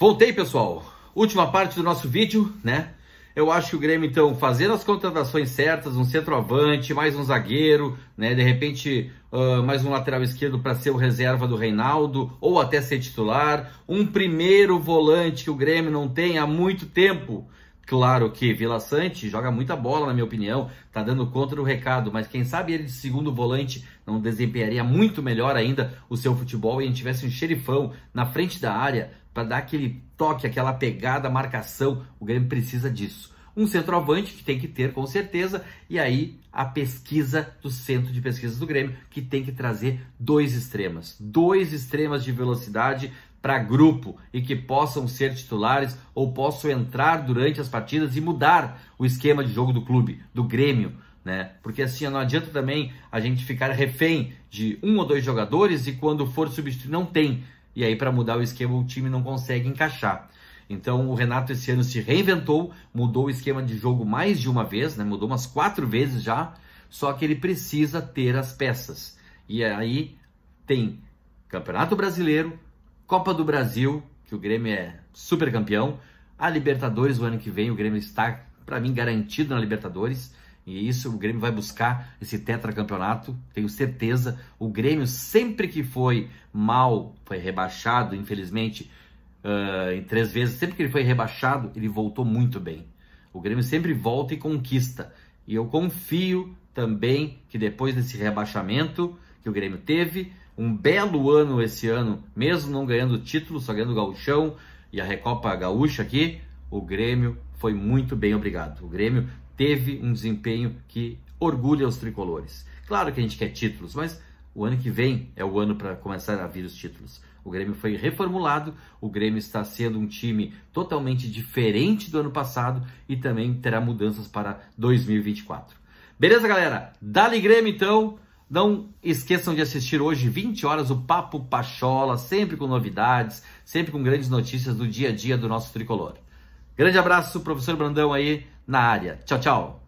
Voltei, pessoal. Última parte do nosso vídeo, né? Eu acho que o Grêmio, então, fazendo as contratações certas, um centroavante, mais um zagueiro, né? De repente, uh, mais um lateral esquerdo para ser o reserva do Reinaldo, ou até ser titular. Um primeiro volante que o Grêmio não tem há muito tempo, Claro que Vila Sante joga muita bola, na minha opinião, tá dando conta do recado, mas quem sabe ele de segundo volante não desempenharia muito melhor ainda o seu futebol e a gente tivesse um xerifão na frente da área para dar aquele toque, aquela pegada, marcação. O Grêmio precisa disso um centroavante que tem que ter com certeza, e aí a pesquisa do centro de pesquisas do Grêmio, que tem que trazer dois extremas, dois extremas de velocidade, para grupo e que possam ser titulares ou possam entrar durante as partidas e mudar o esquema de jogo do clube, do Grêmio, né? Porque assim, não adianta também a gente ficar refém de um ou dois jogadores e quando for substituir não tem. E aí para mudar o esquema o time não consegue encaixar. Então o Renato esse ano se reinventou, mudou o esquema de jogo mais de uma vez, né? Mudou umas quatro vezes já, só que ele precisa ter as peças. E aí tem Campeonato Brasileiro, Copa do Brasil, que o Grêmio é super campeão, a Libertadores o ano que vem, o Grêmio está, para mim, garantido na Libertadores. E é isso o Grêmio vai buscar esse tetracampeonato, tenho certeza. O Grêmio, sempre que foi mal, foi rebaixado, infelizmente, uh, em três vezes, sempre que ele foi rebaixado, ele voltou muito bem. O Grêmio sempre volta e conquista. E eu confio também que depois desse rebaixamento que o Grêmio teve, um belo ano esse ano, mesmo não ganhando título, só ganhando o gauchão e a Recopa Gaúcha aqui, o Grêmio foi muito bem, obrigado. O Grêmio teve um desempenho que orgulha os tricolores. Claro que a gente quer títulos, mas o ano que vem é o ano para começar a vir os títulos. O Grêmio foi reformulado, o Grêmio está sendo um time totalmente diferente do ano passado e também terá mudanças para 2024. Beleza, galera? Dali Grêmio então. Não esqueçam de assistir hoje, 20 horas, o Papo Pachola, sempre com novidades, sempre com grandes notícias do dia a dia do nosso tricolor. Grande abraço, professor Brandão aí na área. Tchau, tchau.